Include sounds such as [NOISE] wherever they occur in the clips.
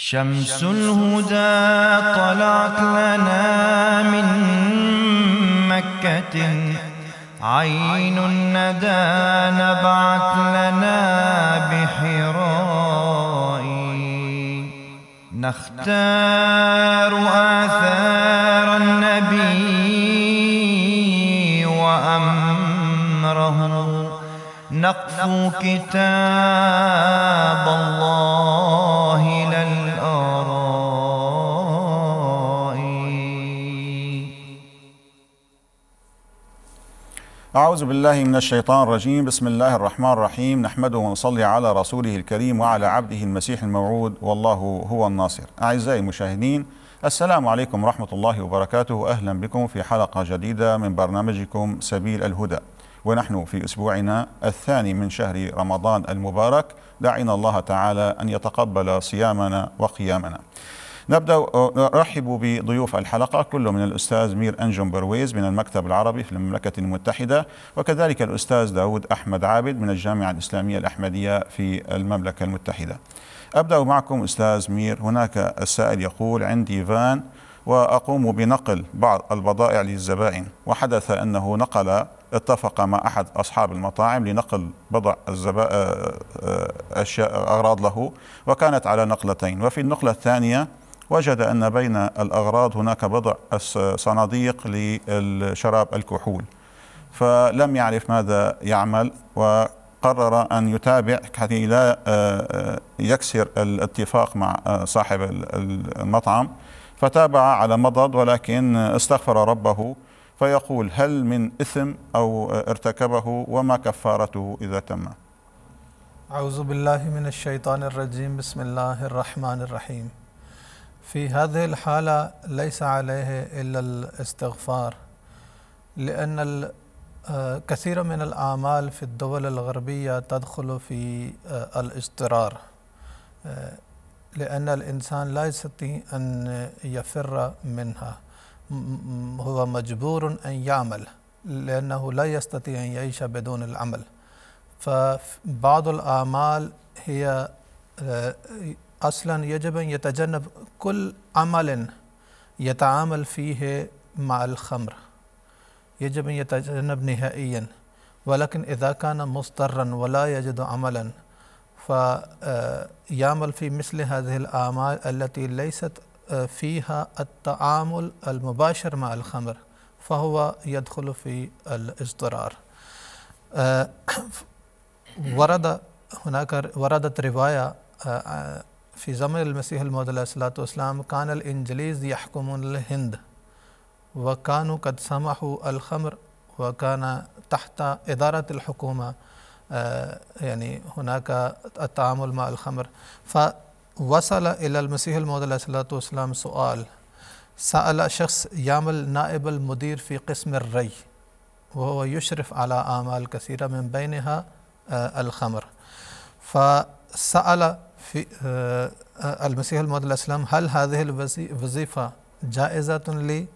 شمس الهدى طلعت لنا من مكة عين الندى نبعت لنا بحراء نختار آثار النبي وأمره نقف كتاب الله أعوذ بالله من الشيطان الرجيم بسم الله الرحمن الرحيم نحمده ونصلي على رسوله الكريم وعلى عبده المسيح الموعود والله هو الناصر أعزائي المشاهدين السلام عليكم ورحمة الله وبركاته أهلا بكم في حلقة جديدة من برنامجكم سبيل الهدى ونحن في أسبوعنا الثاني من شهر رمضان المبارك دعينا الله تعالى أن يتقبل صيامنا وقيامنا نبدأ أرحب بضيوف الحلقة كل من الأستاذ مير أنجم برويز من المكتب العربي في المملكة المتحدة وكذلك الأستاذ داود أحمد عابد من الجامعة الإسلامية الأحمدية في المملكة المتحدة أبدأ معكم أستاذ مير هناك السائل يقول عندي فان وأقوم بنقل بعض البضائع للزبائن وحدث أنه نقل اتفق مع أحد أصحاب المطاعم لنقل بضع الزبائن أشياء أغراض له وكانت على نقلتين وفي النقلة الثانية وجد أن بين الأغراض هناك بضع صناديق للشراب الكحول فلم يعرف ماذا يعمل وقرر أن يتابع كي لا آه، آه، يكسر الاتفاق مع آه، صاحب المطعم فتابع على مضض ولكن استغفر ربه فيقول هل من إثم أو ارتكبه وما كفارته إذا تم أعوذ بالله من الشيطان الرجيم بسم الله الرحمن الرحيم في هذه الحالة ليس عليه إلا الاستغفار لأن آه، كثير من الأعمال في الدول الغربية تدخل في آه، الاضطرار آه، لأن الإنسان لا يستطيع أن يفر منها هو مجبور أن يعمل لأنه لا يستطيع أن يعيش بدون العمل فبعض الأعمال هي أصلا يجب أن يتجنب كل عمل يتعامل فيه مع الخمر يجب أن يتجنب نهائيا ولكن إذا كان مضطرا ولا يجد عملا فيعمل في مثل هذه الأعمال التي ليست فيها التعامل المباشر مع الخمر فهو يدخل في الاضطرار أه، ورد هناك وردت رواية أه، في زمن المسيح الموعود عليه الصلاة والسلام كان الإنجليز يحكمون الهند وكانوا قد سمحوا الخمر وكان تحت إدارة الحكومة آه، يعني هناك التعامل مع الخمر فوصل إلى المسيح الموعود عليه الصلاة والسلام سؤال سأل شخص يعمل نائب المدير في قسم الري وهو يشرف على أعمال كثيرة من بينها آه، الخمر فسأل في آه، المسيح الموعود الاسلام هل هذه الوظيفة جائزة لي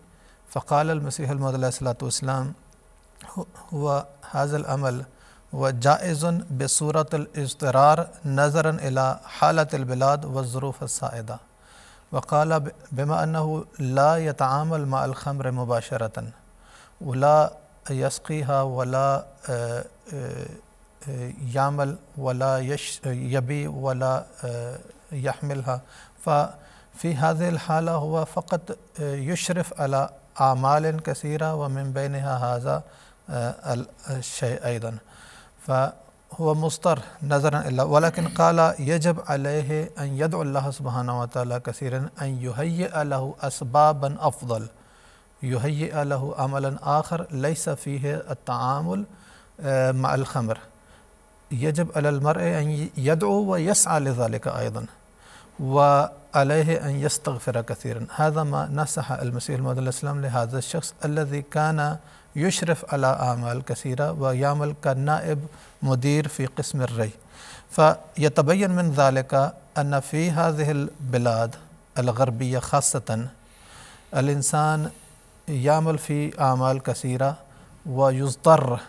فقال المسيح الموعود الاسلام هو هذا العمل وجائز بصورة الاضطرار نظرا إلى حالة البلاد والظروف السائدة وقال بما أنه لا يتعامل مع الخمر مباشرة ولا يسقيها ولا آه، آه، يعمل ولا يش يبي ولا آه، يحملها ففي هذه الحالة هو فقط آه، يشرف على أعمال كثيرة ومن بينها هذا آه، الشيء أيضا فهو مصدر نظرا إلا ولكن قال يجب عليه أن يدعو الله سبحانه وتعالى كثيرا أن يهيئ له أسبابا أفضل يهيئ له عملا آخر ليس فيه التعامل مع الخمر يجب على المرء أن يدعو ويسعى لذلك أيضا وعليه أن يستغفر كثيرا هذا ما نصح المسيح الموعود الإسلام لهذا الشخص الذي كان يشرف على أعمال كثيرة ويعمل كنائب مدير في قسم الري فيتبين من ذلك أن في هذه البلاد الغربية خاصة الإنسان يعمل في أعمال كثيرة ويضطر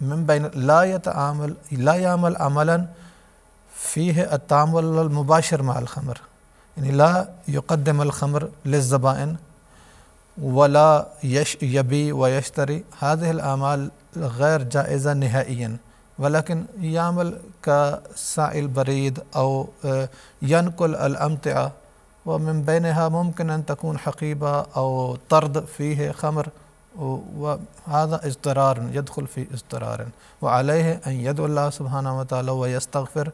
من بين لا يتعامل لا يعمل عملا فيه التعامل المباشر مع الخمر يعني لا يقدم الخمر للزبائن ولا يش يبي ويشتري هذه الأعمال غير جائزة نهائيا ولكن يعمل كسائل بريد أو آه، ينقل الأمتعة ومن بينها ممكن أن تكون حقيبة أو طرد فيه خمر وهذا اضطرار يدخل في اضطرار وعليه أن يدعو الله سبحانه وتعالى ويستغفر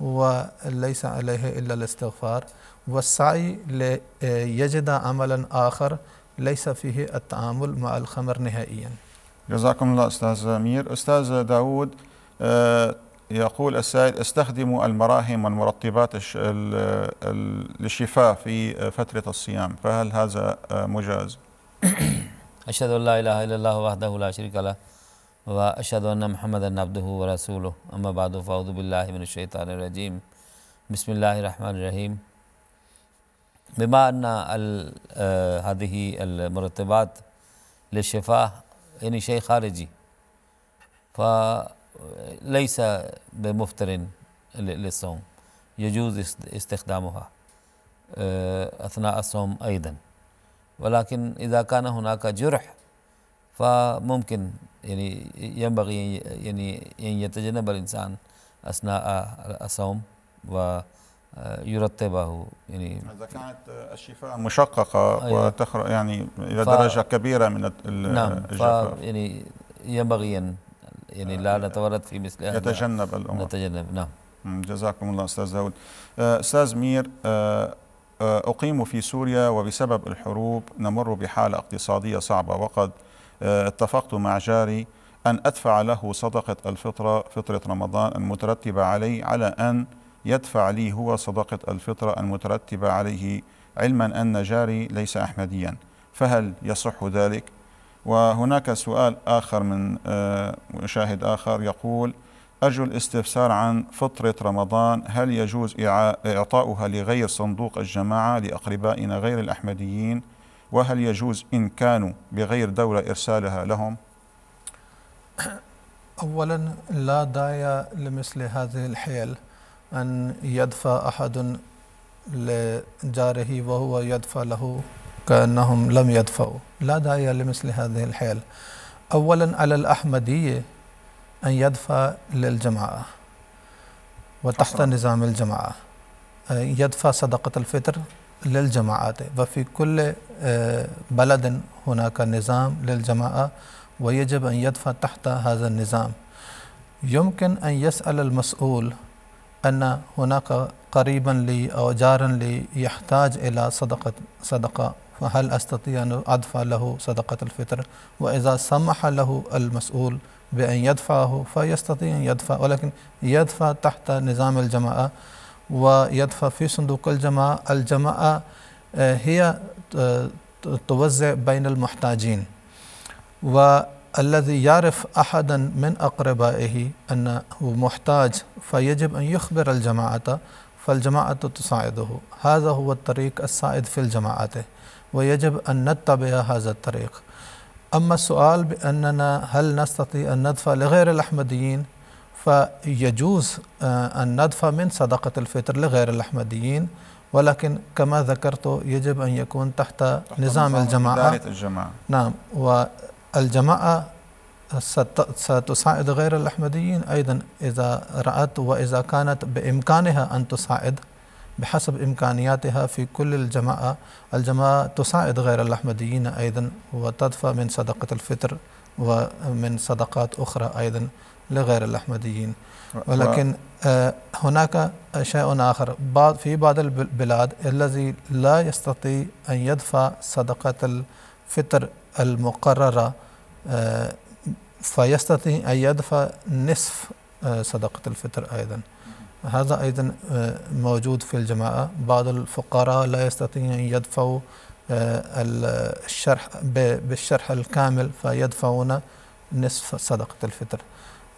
وليس عليه إلا الاستغفار والسعي ليجد عملا آخر ليس فيه التعامل مع الخمر نهائيا جزاكم الله أستاذ أمير أستاذ داود آه، يقول السائل استخدموا المراهم والمرطبات للشفاء في فترة الصيام فهل هذا مجاز؟ [COUGHS] أشهد أن لا إله إلا الله وحده لا شريك له وأشهد أن محمدا عبده ورسوله أما بعد فأعوذ بالله من الشيطان الرجيم بسم الله الرحمن الرحيم بما أن آه، هذه المرتبات للشفاء يعني شيء خارجي فليس بمفتر للصوم يجوز استخدامها آه، أثناء الصوم أيضاً ولكن إذا كان هناك جرح فممكن يعني ينبغي يعني أن يتجنب الإنسان أثناء الصوم و يرتبه يعني اذا كانت الشفاء مشققه أيوة. وتخرج يعني الى ف... درجه كبيره من نعم الجفاف ف... يعني ينبغي ان يعني لا آه، نتورط في مثل هذا يتجنب الامر نتجنب نعم جزاكم الله استاذ داود آه، استاذ مير آه، آه، أقيموا في سوريا وبسبب الحروب نمر بحالة اقتصادية صعبة وقد آه، اتفقت مع جاري أن أدفع له صدقة الفطرة فطرة رمضان المترتبة علي على أن يدفع لي هو صدقة الفطرة المترتبة عليه علما أن جاري ليس أحمديا فهل يصح ذلك؟ وهناك سؤال آخر من آه، مشاهد آخر يقول أرجو الاستفسار عن فطرة رمضان هل يجوز إعطاؤها لغير صندوق الجماعة لأقربائنا غير الأحمديين وهل يجوز إن كانوا بغير دولة إرسالها لهم [COUGHS] أولا لا داعي لمثل هذه الحيل أن يدفع أحد لجاره وهو يدفع له كأنهم لم يدفعوا لا داعي لمثل هذه الحيل أولا على الأحمدية أن يدفع للجماعة وتحت أصلاً. نظام الجماعة أه، يدفع صدقة الفطر للجماعات وفي كل أه، بلد هناك نظام للجماعة ويجب أن يدفع تحت هذا النظام يمكن أن يسأل المسؤول أن هناك قريبا لي أو جارا لي يحتاج إلى صدقة صدقة فهل أستطيع أن أدفع له صدقة الفطر وإذا سمح له المسؤول بأن يدفعه فيستطيع أن يدفع ولكن يدفع تحت نظام الجماعة ويدفع في صندوق الجماعة الجماعة آه، هي آه، توزع بين المحتاجين والذي يعرف أحدا من أقربائه أنه محتاج فيجب أن يخبر الجماعة فالجماعة تساعده هذا هو الطريق السائد في الجماعة ويجب أن نتبع هذا الطريق أما السؤال بأننا هل نستطيع أن ندفع لغير الأحمديين فيجوز آه، أن ندفع من صدقة الفطر لغير الأحمديين ولكن كما ذكرت يجب أن يكون تحت, تحت نظام, الجماعة, الجماعة نعم والجماعة ستساعد غير الأحمديين أيضا إذا رأت وإذا كانت بإمكانها أن تساعد بحسب إمكانياتها في كل الجماعة الجماعة تساعد غير الأحمديين أيضا وتدفع من صدقة الفطر ومن صدقات أخرى أيضا لغير الأحمديين ولكن آه، هناك شيء آخر في بعض البلاد الذي لا يستطيع أن يدفع صدقة الفطر المقررة آه، فيستطيع أن يدفع نصف آه، صدقة الفطر أيضا هذا أيضا آه، موجود في الجماعة بعض الفقراء لا يستطيعون أن يدفعوا آه، الشرح بالشرح الكامل فيدفعون نصف صدقة الفطر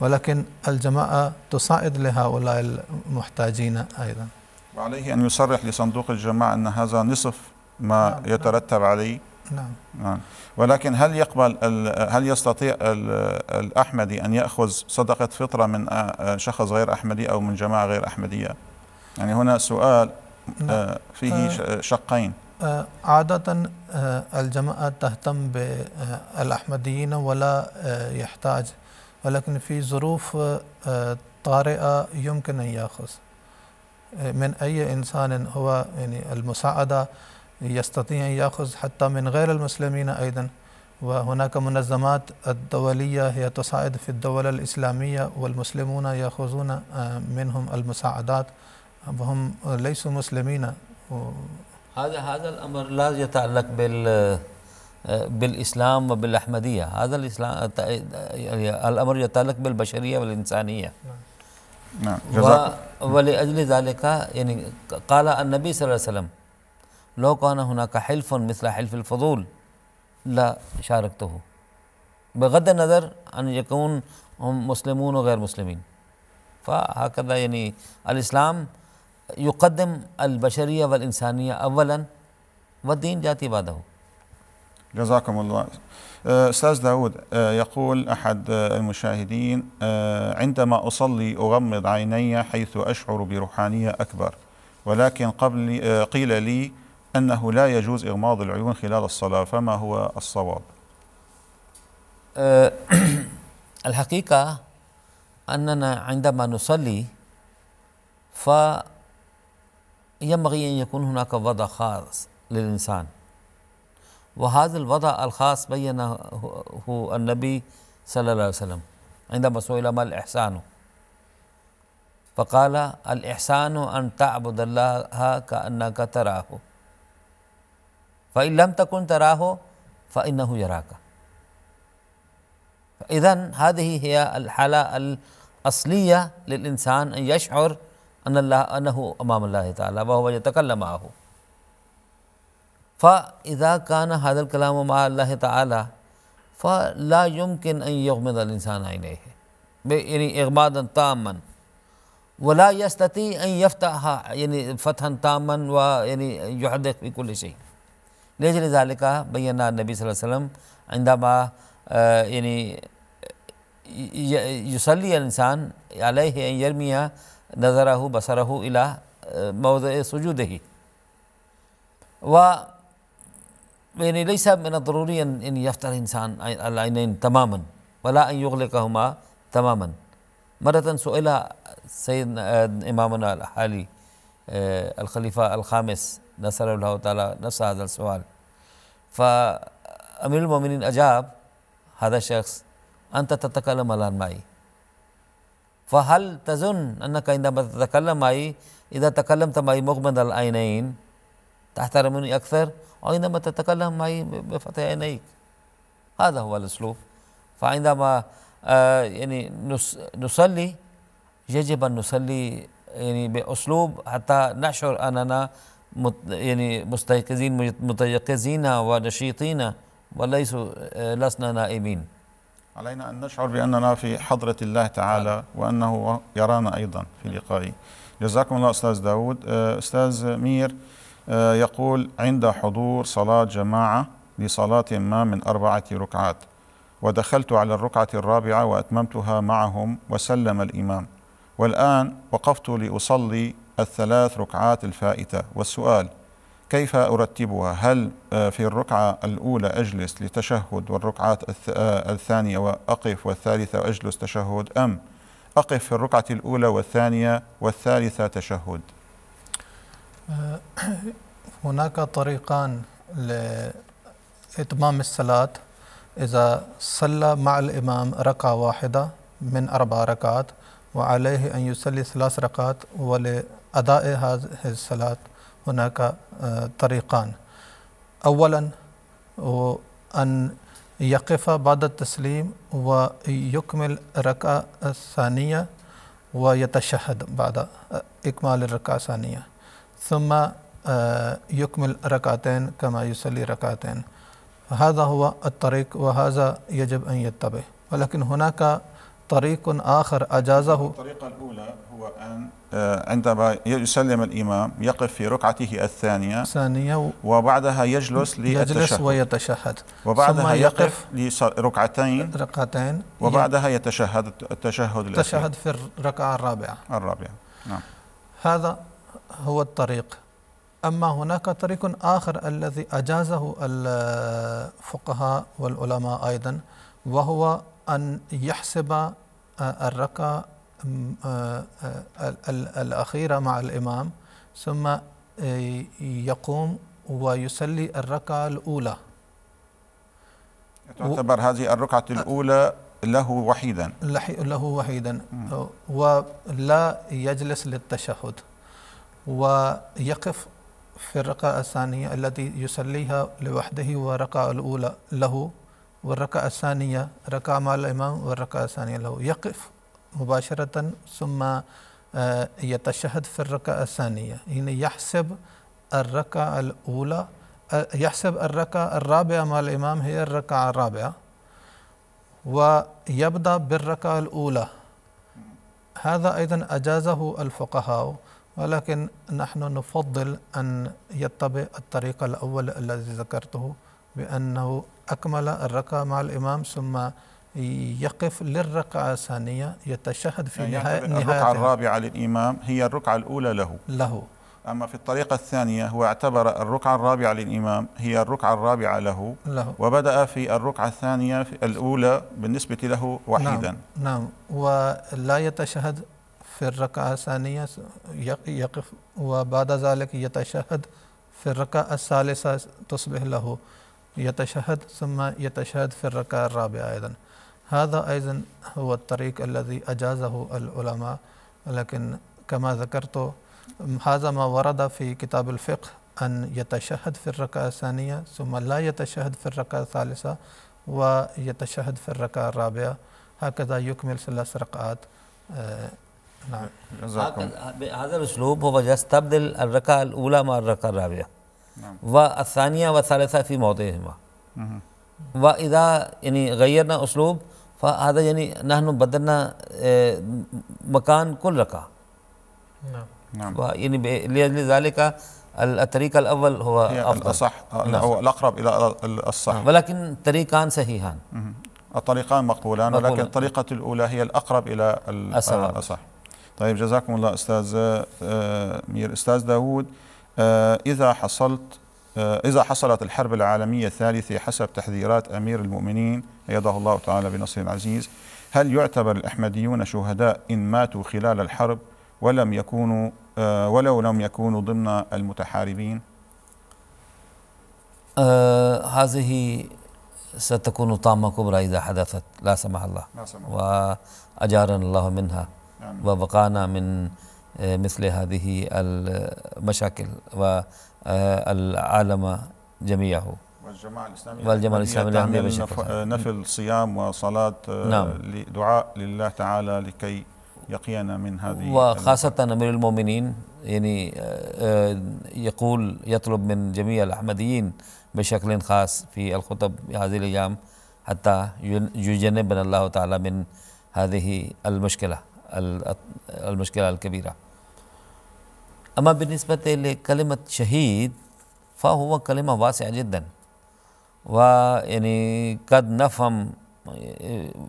ولكن الجماعة تساعد لهؤلاء المحتاجين أيضا وعليه أن يصرح لصندوق الجماعة أن هذا نصف ما نعم، نعم. يترتب عليه نعم نعم ولكن هل يقبل هل يستطيع الأحمدي أن يأخذ صدقة فطرة من آه، آه، شخص غير أحمدي أو من جماعة غير أحمدية يعني هنا سؤال نعم. آه، فيه شقين عادة الجماعة تهتم بالأحمديين ولا يحتاج ولكن في ظروف طارئة يمكن أن يأخذ من أي إنسان هو يعني المساعدة يستطيع أن يأخذ حتى من غير المسلمين أيضا وهناك منظمات الدولية هي تساعد في الدول الإسلامية والمسلمون يأخذون آه، منهم المساعدات وهم ليسوا مسلمين هذا هذا الأمر لا يتعلق بال آه، بالإسلام وبالأحمدية هذا الإسلام آه، يعني الأمر يتعلق بالبشرية والإنسانية نعم. نعم. و... ولأجل ذلك يعني قال النبي صلى الله عليه وسلم لو كان هناك حلف مثل حلف الفضول لا شاركته بغض النظر أن يكون هم مسلمون وغير مسلمين فهكذا يعني الإسلام يقدم البشرية والإنسانية أولا والدين جاتي بعده جزاكم الله آه، أستاذ داود آه، يقول أحد آه، المشاهدين عندما أصلي أغمض عيني حيث أشعر بروحانية أكبر ولكن قبل قيل لي أنه لا يجوز إغماض العيون خلال الصلاة فما هو الصواب؟ أه، [CLEARS THROAT] الحقيقة أننا عندما نصلي فينبغي أن يكون هناك وضع خاص للإنسان وهذا الوضع الخاص بينه النبي صلى الله عليه وسلم عندما سئل ما الإحسان فقال الإحسان أن تعبد الله كأنك تراه فإن لم تكن تراه فإنه يراك إذا هذه هي الحالة الأصلية للإنسان أن يشعر أن الله أنه أمام الله تعالى وهو يتكلم معه فإذا كان هذا الكلام مع الله تعالى فلا يمكن أن يغمض الإنسان عينيه يعني إغماضا تاما ولا يستطيع أن يفتحها يعني فتحا تاما ويعني يحدث بكل شيء لأجل ذلك بينا النبي صلى الله عليه وسلم عندما آه، يعني يصلي الإنسان عليه أن يرمي نظره بصره إلى آه، موضع سجوده و يعني ليس من الضروري أن يفتح الإنسان العينين تماما ولا أن يغلقهما تماما مرة سئل سيدنا آه، إمامنا الحالي الخليفة الخامس نسأل الله تعالى نفس هذا السؤال فأمير المؤمنين أجاب هذا الشخص أنت تتكلم الآن معي فهل تظن أنك عندما تتكلم معي إذا تكلمت معي مغمض العينين تحترمني أكثر أو عندما تتكلم معي بفتح عينيك هذا هو الأسلوب فعندما آه يعني نصلي يجب أن نصلي يعني بأسلوب حتى نشعر أننا يعني مستيقظين متيقظين ونشيطين وليسوا آه، لسنا نائمين علينا أن نشعر بأننا في حضرة الله تعالى آه. وأنه يرانا أيضا في آه. لقائه جزاكم الله أستاذ داود أستاذ مير يقول عند حضور صلاة جماعة لصلاة ما من أربعة ركعات ودخلت على الركعة الرابعة وأتممتها معهم وسلم الإمام والآن وقفت لأصلي الثلاث ركعات الفائتة والسؤال كيف أرتبها هل آه، في الركعة الأولى أجلس لتشهد والركعات آه، الثانية وأقف والثالثة وأجلس تشهد أم أقف في الركعة الأولى والثانية والثالثة تشهد آه، [CLEARS THROAT] هناك طريقان لإتمام الصلاة إذا صلى مع الإمام ركعة واحدة من أربع ركعات وعليه أن يصلي ثلاث ركعات ولأداء هذه الصلاة هناك آه، طريقان أولا أن يقف بعد التسليم ويكمل ركعة الثانية ويتشهد بعد آه، إكمال الركعة الثانية ثم آه، يكمل ركعتين كما يصلي ركعتين هذا هو الطريق وهذا يجب أن يتبع ولكن هناك طريق آخر أجازه الطريقة الأولى هو أن آه، عندما يسلم الإمام يقف في ركعته الثانية ثانية وبعدها يجلس للتشهد يجلس ويتشهد وبعدها يقف لركعتين ركعتين وبعدها يتشهد التشهد التشهد في الركعة الرابعة الرابعة نعم هذا هو الطريق أما هناك طريق آخر الذي أجازه الفقهاء آه، والعلماء أيضا وهو أن يحسب آه، الركعة آه، آه، الأخيرة مع الإمام ثم يقوم ويصلي الركعة الأولى تعتبر هذه الركعة الأولى له وحيدا له وحيدا ولا يجلس للتشهد ويقف في الركعة الثانية التي يصليها لوحده والركعة الأولى له والركعة الثانية ركعة مع الإمام والركعة الثانية له يقف مباشرة ثم آه، يتشهد في الركعة الثانية يعني يحسب الركعة الأولى آه، يحسب الركعة الرابعة مع الإمام هي الركعة الرابعة ويبدأ بالركعة الأولى هذا أيضا أجازه الفقهاء ولكن نحن نفضل أن يتبع الطريق الأول الذي ذكرته بأنه أكمل الركعة مع الإمام ثم يقف للركعة الثانية يتشهد في يعني نهاية الركعة الرابعة للإمام هي الركعة الأولى له له أما في الطريقة الثانية هو اعتبر الركعة الرابعة للإمام هي الركعة الرابعة له, له وبدأ في الركعة الثانية في الأولى بالنسبة له وحيدا نعم, نعم ولا يتشهد في الركعة الثانية يقف وبعد ذلك يتشهد في الركعة الثالثة تصبح له يتشهد ثم يتشهد في الركعة الرابعة أيضا هذا أيضا هو الطريق الذي أجازه العلماء لكن كما ذكرت هذا ما ورد في كتاب الفقه أن يتشهد في الركعة الثانية ثم لا يتشهد في الركعة الثالثة ويتشهد في الركعة الرابعة هكذا يكمل ثلاث ركعات آه، نعم هذا الأسلوب هو يستبدل الركعة الأولى مع الركعة الرابعة نعم. والثانية والثالثة في موضعهما وإذا يعني غيرنا أسلوب فهذا يعني نحن بدلنا اه، مكان كل ركعة نعم نعم يعني لأجل ذلك الطريق الأول هو أفضل الأصح اه، نعم. هو الأقرب إلى الصح ولكن طريقان صحيحان الطريقان مقبولان مقبول. ولكن الطريقة الأولى هي الأقرب إلى الأصح طيب جزاكم الله أستاذ اه، مير أستاذ داوود آه، إذا حصلت آه، إذا حصلت الحرب العالمية الثالثة حسب تحذيرات أمير المؤمنين أيده الله تعالى بنصره العزيز هل يعتبر الأحمديون شهداء إن ماتوا خلال الحرب ولم يكونوا آه، ولو لم يكونوا ضمن المتحاربين آه هذه ستكون طامة كبرى إذا حدثت لا سمح الله لا سمح. الله. وأجارنا الله منها آمين. نعم. وبقانا من مثل هذه المشاكل والعالم جميعه والجماعة الإسلامية والجماعة الإسلامية تعمل نفل صيام وصلاة آه، نعم. دعاء لله تعالى لكي يقينا من هذه وخاصة أمير المؤمنين يعني آه، آه، يقول يطلب من جميع الأحمديين بشكل خاص في الخطب هذه الأيام حتى يجنبنا الله تعالى من هذه المشكله المشكلة الكبيرة أما بالنسبة لكلمة شهيد فهو كلمة واسعة جدا ويعني قد نفهم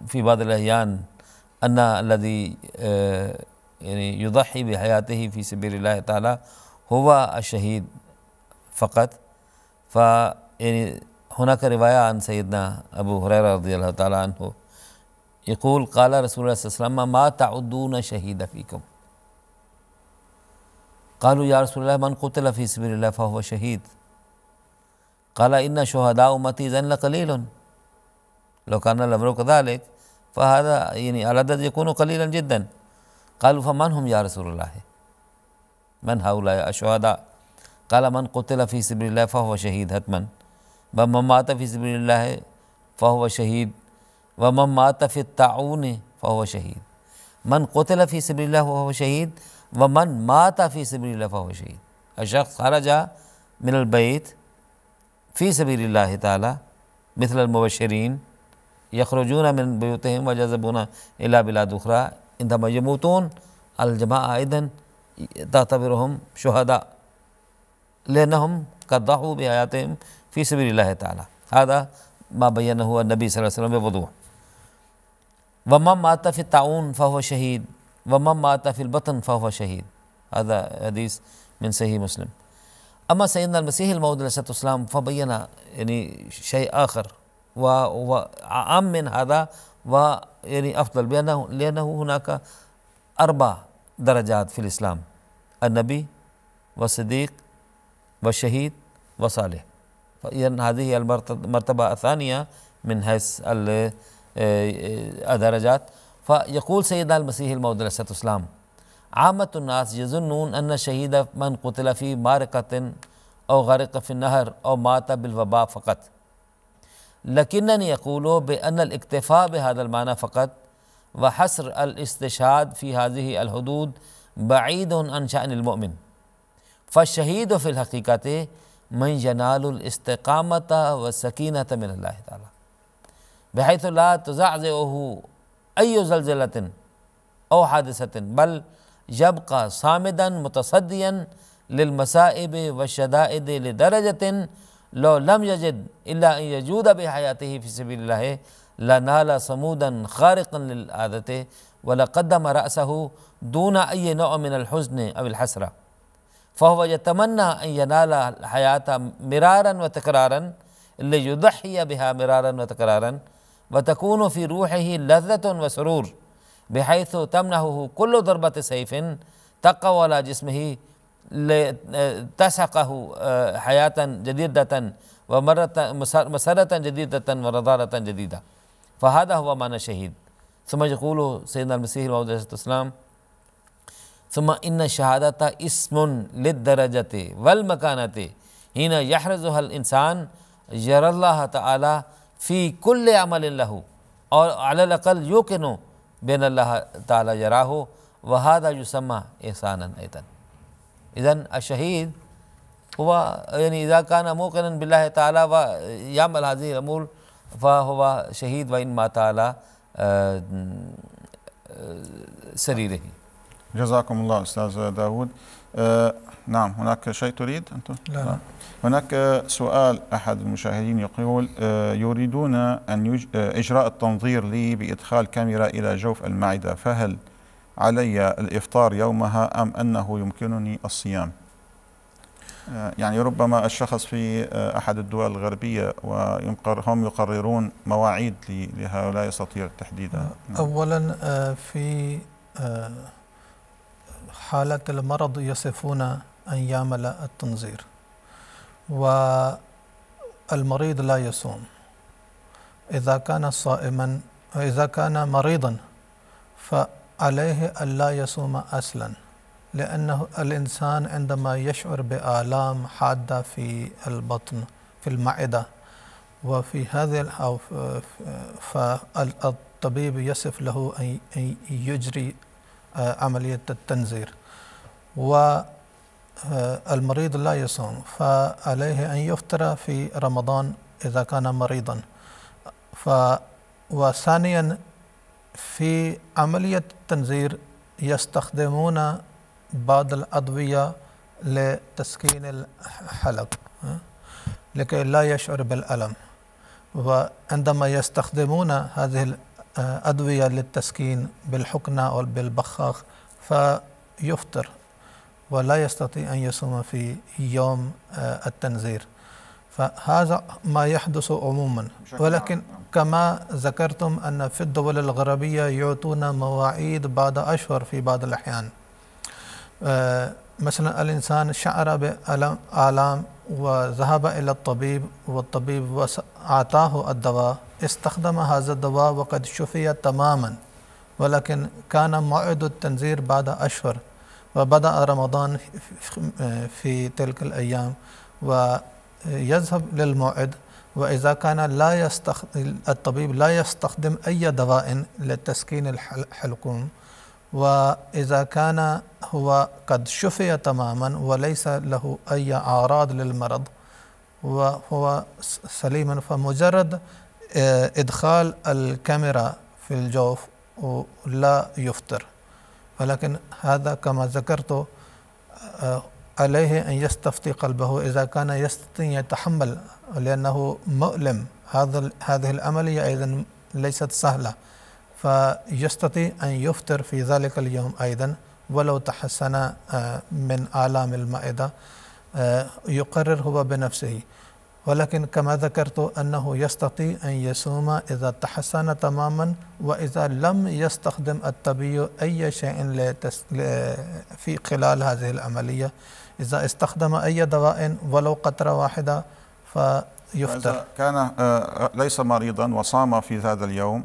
في بعض الأحيان أن الذي آه، يعني يضحي بحياته في سبيل الله تعالى هو الشهيد فقط ف يعني هناك رواية عن سيدنا أبو هريرة رضي الله تعالى عنه يقول قال رسول الله صلى الله عليه وسلم ما تعدون شهيد فيكم قالوا يا رسول الله من قتل في سبيل الله فهو شهيد قال إن شهداء أمتي إذن قليل لو كان الأمر كذلك فهذا يعني العدد يكون قليلا جدا قالوا فمن هم يا رسول الله من هؤلاء الشهداء قال من قتل في سبيل الله فهو شهيد حتما من مات في سبيل الله فهو شهيد ومن مات في الطاعون فهو شهيد من قتل في سبيل الله فهو شهيد ومن مات في سبيل الله فهو شهيد الشخص خرج من البيت في سبيل الله تعالى مثل المبشرين يخرجون من بيوتهم ويذهبون إلى بلاد أخرى عندما يموتون الجماعة أيضا تعتبرهم شهداء لأنهم قد ضحوا بآياتهم في سبيل الله تعالى هذا ما بينه النبي صلى الله عليه وسلم بوضوح ومن مات في الطاعون فهو شهيد ومن مات في البطن فهو شهيد هذا حديث من صحيح مسلم أما سيدنا المسيح الموعود عليه الصلاة والسلام فبين يعني شيء آخر وعام من هذا ويعني أفضل بأنه لأنه هناك أربع درجات في الإسلام النبي والصديق والشهيد وصالح فإذا هذه المرتبة الثانية من حيث آه، آه، درجات فيقول سيدنا المسيح الموعود عليه الصلاة والسلام عامة الناس يظنون أن الشهيد من قتل في معركة أو غرق في النهر أو مات بالوباء فقط لكنني أقول بأن الاكتفاء بهذا المعنى فقط وحصر الاستشهاد في هذه الحدود بعيد عن شأن المؤمن فالشهيد في الحقيقة من ينال الاستقامة والسكينة من الله تعالى بحيث لا تزعزعه أي زلزلة أو حادثة بل يبقى صامدا متصديا للمسائب والشدائد لدرجة لو لم يجد إلا أن يجود بحياته في سبيل الله لنال صمودا خارقا للعادة ولقدم رأسه دون أي نوع من الحزن أو الحسرة فهو يتمنى أن ينال الحياة مرارا وتكرارا ليضحي بها مرارا وتكرارا وتكون في روحه لذة وسرور بحيث تمنحه كل ضربة سيف تقوى على جسمه لتسقه آه، آه، حياة جديدة ومرة مسرة جديدة ورضارة جديدة فهذا هو معنى الشهيد ثم يقول سيدنا المسيح الموعود عليه السلام ثم إن الشهادة اسم للدرجة والمكانة حين يحرزها الإنسان يرى الله تعالى في كل عمل له اور على الاقل يوقن بين الله تعالى يراه وهذا يسمى احسانا ايضا اذا الشهيد هو يعني اذا كان موقنا بالله تعالى ويعمل هذه الامور فهو شهيد وان مات على آه، آه، سريره جزاكم الله استاذ داوود آه نعم هناك شيء تريد انت لا, لا. هناك سؤال أحد المشاهدين يقول آه، يريدون أن آه، إجراء التنظير لي بإدخال كاميرا إلى جوف المعدة فهل علي الإفطار يومها أم أنه يمكنني الصيام آه، يعني ربما الشخص في أحد الدول الغربية وهم يقررون مواعيد لهؤلاء يستطيع تحديدها نعم. أولا في حالة المرض يصفون أيام التنظير والمريض لا يصوم إذا كان صائما إذا كان مريضا فعليه ألا يصوم أصلا لأنه الإنسان عندما يشعر بآلام حادة في البطن في المعدة وفي هذه فالطبيب يصف له أن يجري آه، عملية التنزير و آه، المريض لا يصوم فعليه أن يفطر في رمضان إذا كان مريضا ف وثانيا في عملية التنزير يستخدمون بعض الأدوية لتسكين الحلق آه، لكي لا يشعر بالألم وعندما يستخدمون هذه الأدوية للتسكين بالحقنة أو بالبخاخ فيفطر ولا يستطيع أن يصوم في يوم آه، التنذير فهذا ما يحدث عموما ولكن نعم. كما ذكرتم أن في الدول الغربية يعطون مواعيد بعد أشهر في بعض الأحيان آه، مثلا الإنسان شعر بآلام وذهب إلى الطبيب والطبيب أعطاه الدواء استخدم هذا الدواء وقد شفي تماما ولكن كان موعد التنذير بعد أشهر وبدأ رمضان في تلك الأيام ويذهب للموعد وإذا كان لا الطبيب لا يستخدم أي دواء لتسكين الحلقوم وإذا كان هو قد شفي تماما وليس له أي أعراض للمرض وهو سليما فمجرد آه، إدخال الكاميرا في الجوف لا يفطر ولكن هذا كما ذكرت آه، عليه أن يستفتي قلبه إذا كان يستطيع يتحمل لأنه مؤلم هذا هذه العملية أيضا ليست سهلة فيستطيع أن يفطر في ذلك اليوم أيضا ولو تحسن آه، من آلام المائدة آه، يقرر هو بنفسه ولكن كما ذكرت أنه يستطيع أن يصوم إذا تحسن تماما وإذا لم يستخدم الطبيب أي شيء في خلال هذه العملية إذا استخدم أي دواء ولو قطرة واحدة فيفتر كان آه، آه، ليس مريضا وصام في هذا اليوم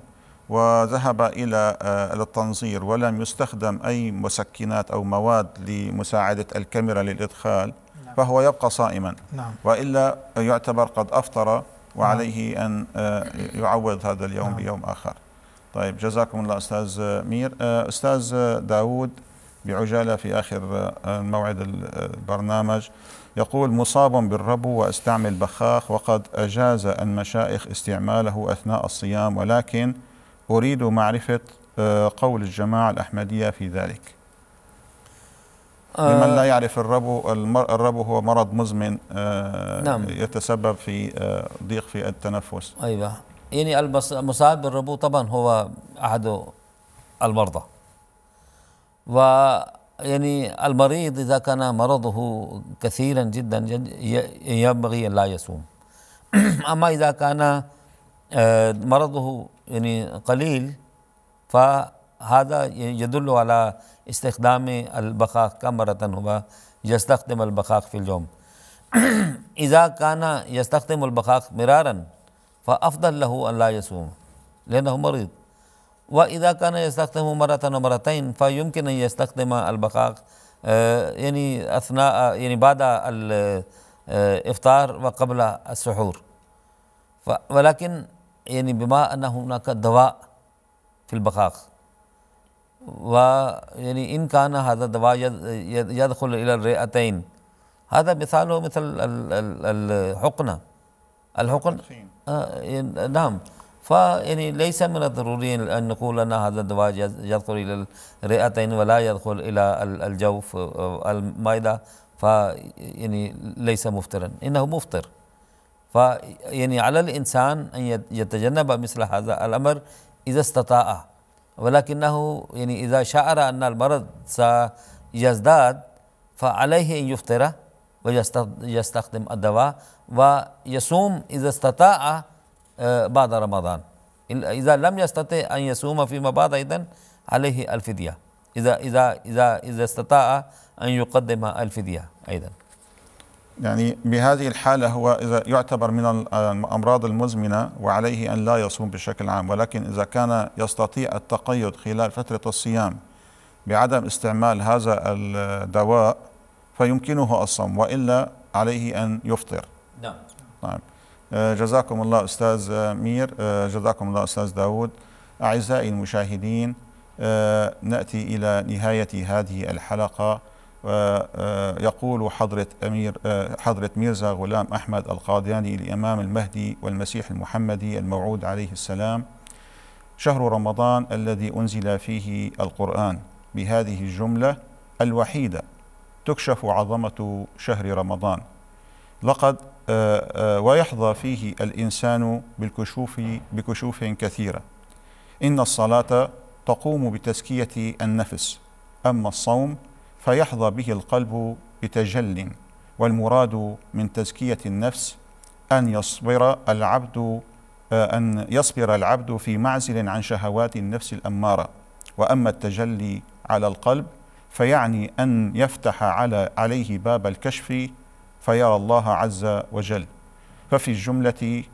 وذهب آه، إلى التنظير ولم يستخدم أي مسكنات أو مواد لمساعدة الكاميرا للإدخال فهو يبقى صائما نعم. وإلا يعتبر قد أفطر وعليه نعم. أن آه، يعوض هذا اليوم نعم. بيوم آخر طيب جزاكم الله أستاذ مير آه، أستاذ داود بعجالة في آخر آه، موعد البرنامج يقول مصاب بالربو واستعمل بخاخ وقد أجاز المشائخ استعماله أثناء الصيام ولكن أريد معرفة قول الجماعة الأحمدية في ذلك لمن لا آه، يعرف الربو الربو هو مرض مزمن آه، نعم. يتسبب في آه، ضيق في التنفس ايوه يعني المصاب بالربو طبعا هو احد المرضى و يعني المريض اذا كان مرضه كثيرا جدا ينبغي ان لا يصوم [CLEARS THROAT] اما اذا كان مرضه يعني قليل ف هذا يدل على استخدام البخاخ كمرة هو يستخدم البخاخ في اليوم [COUGHS] إذا كان يستخدم البخاخ مرارا فأفضل له أن لا يصوم لأنه مريض وإذا كان يستخدم مرة ومرتين فيمكن أن يستخدم البخاخ آه، يعني أثناء يعني بعد الإفطار آه، وقبل السحور ولكن يعني بما أن هناك دواء في البخاخ و یعنی ان كان هذا حضرت دوا یدخل الرئتين هذا مثاله مثل الحقنة الحقن آه، نعم فيعني ليس من الضروري أن نقول أن هذا الدواء يدخل إلى الرئتين ولا يدخل إلى الجوف ف فيعني ليس مفطرا إنه مفطر فيعني على الإنسان أن يتجنب مثل هذا الأمر إذا استطاع ولكنه يعني إذا شعر أن المرض سيزداد فعليه أن يفطر ويستخدم الدواء ويصوم إذا استطاع آه، بعد رمضان إذا لم يستطع أن يصوم فيما بعد أيضا عليه الفدية إذا إذا إذا إذا استطاع أن يقدم الفدية أيضا يعني بهذه الحالة هو إذا يعتبر من الأمراض المزمنة وعليه أن لا يصوم بشكل عام ولكن إذا كان يستطيع التقيد خلال فترة الصيام بعدم استعمال هذا الدواء فيمكنه الصوم وإلا عليه أن يفطر نعم نعم جزاكم الله أستاذ مير آه، جزاكم الله أستاذ داود أعزائي المشاهدين آه، نأتي إلى نهاية هذه الحلقة ويقول حضرة أمير حضرة ميرزا غلام أحمد القادياني الإمام المهدي والمسيح المحمدي الموعود عليه السلام شهر رمضان الذي أنزل فيه القرآن بهذه الجملة الوحيدة تكشف عظمة شهر رمضان لقد آه، آه، ويحظى فيه الإنسان بالكشوف بكشوف كثيرة إن الصلاة تقوم بتزكية النفس أما الصوم فيحظى به القلب بتجل والمراد من تزكية النفس أن يصبر العبد آه، أن يصبر العبد في معزل عن شهوات النفس الأمارة وأما التجلي على القلب فيعني أن يفتح على عليه باب الكشف فيرى الله عز وجل ففي الجملة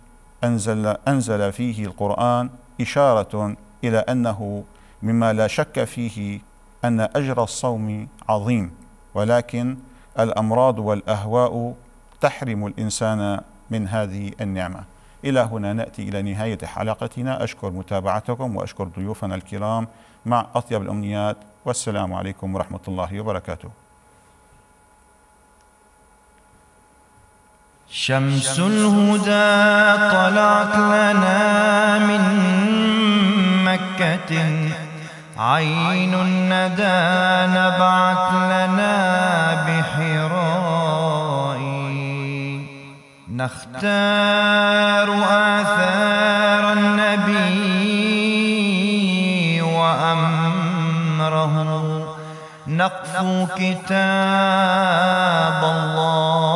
أنزل, أنزل فيه القرآن إشارة إلى أنه مما لا شك فيه أن أجر الصوم عظيم ولكن الأمراض والأهواء تحرم الإنسان من هذه النعمة إلى هنا نأتي إلى نهاية حلقتنا أشكر متابعتكم وأشكر ضيوفنا الكرام مع أطيب الأمنيات والسلام عليكم ورحمة الله وبركاته شمس الهدى طلعت لنا من مكة عين الندى نبعت لنا بحراء نختار آثار النبي وأمره نقف كتاب الله